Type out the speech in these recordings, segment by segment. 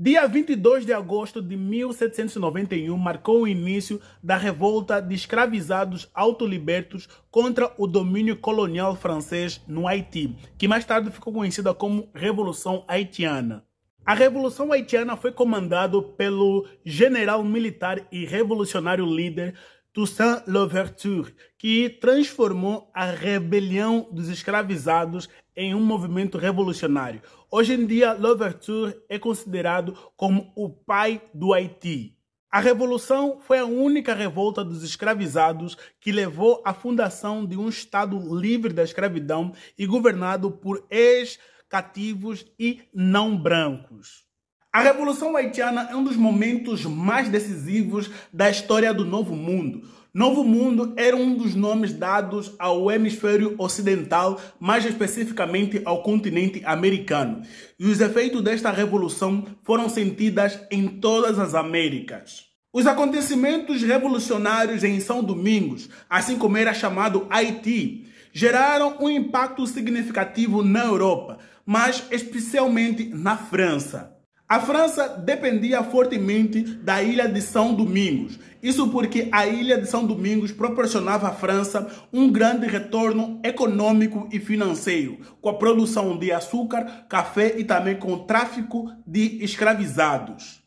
Dia 22 de agosto de 1791 marcou o início da revolta de escravizados autolibertos contra o domínio colonial francês no Haiti, que mais tarde ficou conhecida como Revolução Haitiana. A Revolução Haitiana foi comandada pelo general militar e revolucionário líder Toussaint Louverture, que transformou a rebelião dos escravizados em um movimento revolucionário. Hoje em dia, Louverture é considerado como o pai do Haiti. A revolução foi a única revolta dos escravizados que levou à fundação de um Estado livre da escravidão e governado por ex-cativos e não brancos. A Revolução Haitiana é um dos momentos mais decisivos da história do Novo Mundo. Novo Mundo era um dos nomes dados ao hemisfério ocidental, mais especificamente ao continente americano, e os efeitos desta revolução foram sentidos em todas as Américas. Os acontecimentos revolucionários em São Domingos, assim como era chamado Haiti, geraram um impacto significativo na Europa, mas especialmente na França. A França dependia fortemente da ilha de São Domingos isso porque a ilha de São Domingos proporcionava à França um grande retorno econômico e financeiro, com a produção de açúcar, café e também com o tráfico de escravizados.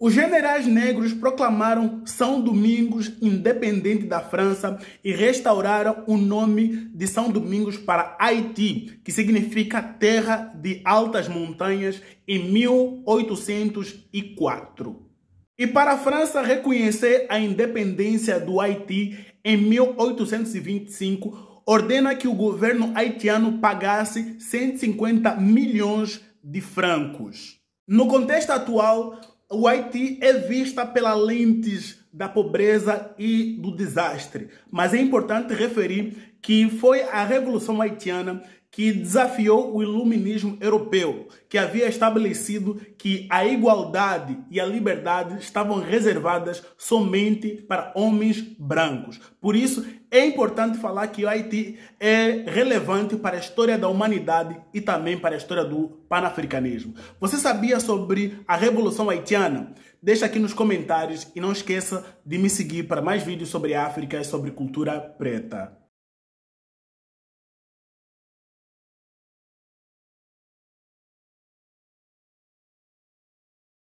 Os generais negros proclamaram São Domingos independente da França e restauraram o nome de São Domingos para Haiti, que significa terra de altas montanhas, em 1804. E para a França reconhecer a independência do Haiti em 1825, ordena que o governo haitiano pagasse 150 milhões de francos. No contexto atual, o Haiti é vista pela lentes da pobreza e do desastre, mas é importante referir que foi a Revolução Haitiana que desafiou o iluminismo europeu, que havia estabelecido que a igualdade e a liberdade estavam reservadas somente para homens brancos. Por isso, é importante falar que o Haiti é relevante para a história da humanidade e também para a história do panafricanismo. Você sabia sobre a Revolução Haitiana? Deixa aqui nos comentários e não esqueça de me seguir para mais vídeos sobre África e sobre cultura preta.